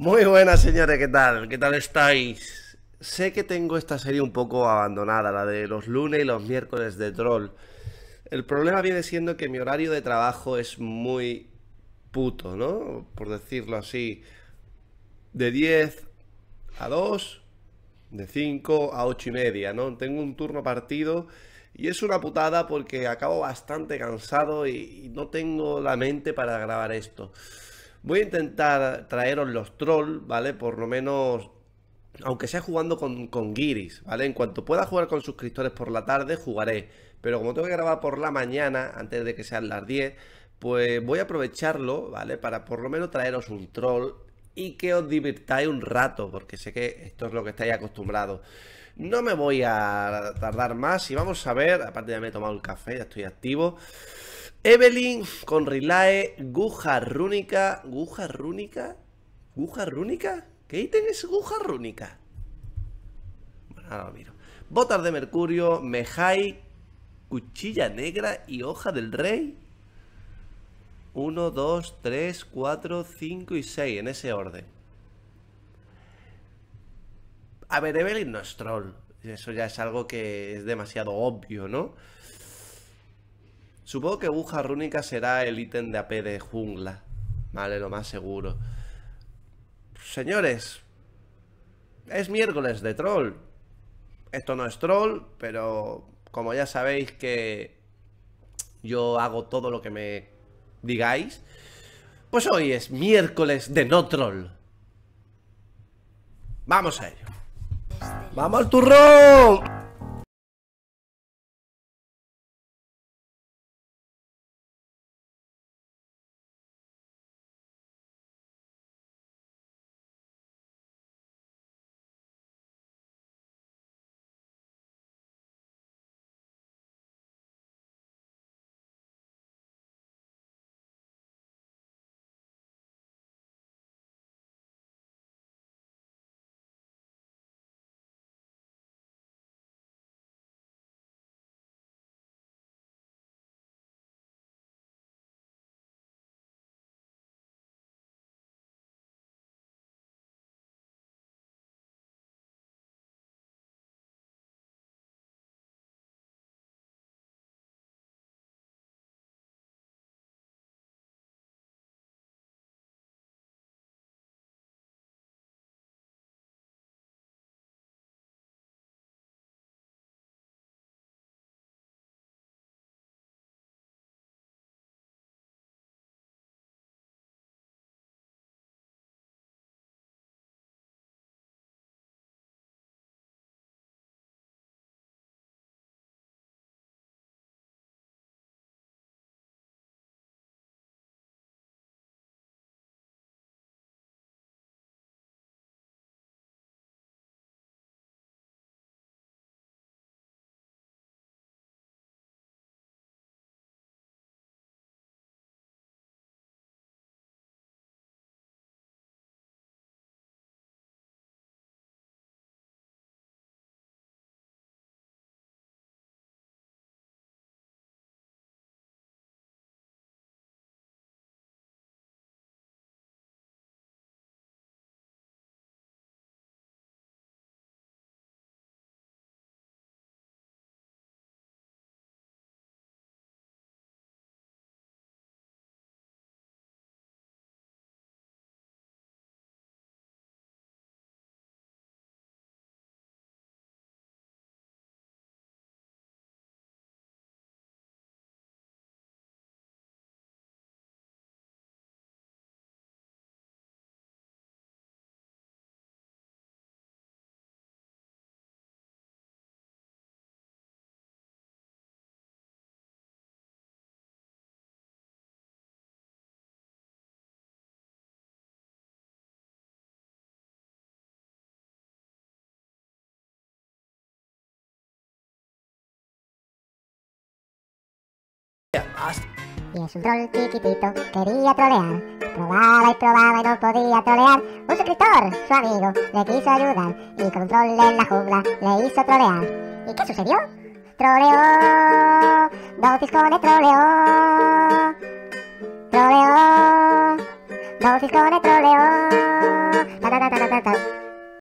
Muy buenas, señores, ¿qué tal? ¿Qué tal estáis? Sé que tengo esta serie un poco abandonada, la de los lunes y los miércoles de troll. El problema viene siendo que mi horario de trabajo es muy puto, ¿no? Por decirlo así. De 10 a 2, de 5 a 8 y media, ¿no? Tengo un turno partido y es una putada porque acabo bastante cansado y, no tengo la mente para grabar esto. Voy a intentar traeros los trolls, ¿vale? Por lo menos aunque sea jugando con, con, ¿vale? En cuanto pueda jugar con suscriptores por la tarde, jugaré. Pero como tengo que grabar por la mañana, antes de que sean las 10, pues voy a aprovecharlo, ¿vale? Para por lo menos traeros un troll y que os divirtáis un rato, porque sé que esto es lo que estáis acostumbrados. No me voy a tardar más y vamos a ver, aparte ya me he tomado el café, ya estoy activo. Evelyn con Rilae, Guja Rúnica. ¿Guja Rúnica? ¿Guja Rúnica? ¿Qué ítem es Guja Rúnica? Bueno, Botas de Mercurio, Mejai, Cuchilla Negra y Hoja del Rey. Uno, dos, tres, cuatro, cinco y seis, en ese orden. A ver, Evelyn no es troll. Eso ya es algo que es demasiado obvio, ¿no? Supongo que aguja rúnica será el ítem de AP de jungla. Vale, lo más seguro. Señores, es miércoles de troll. Esto no es troll, pero como ya sabéis que yo hago todo lo que me digáis, pues hoy es miércoles de no troll. Vamos a ello. Este. ¡Vamos al turrón! Y es un troll chiquitito, quería trolear. Probaba y probaba y no podía trolear. Un suscriptor, su amigo, le quiso ayudar. Y con un troll en la jungla le hizo trolear. ¿Y qué sucedió? Troleó, dos con troleó troleó. Troleó, ta con Ta, ta,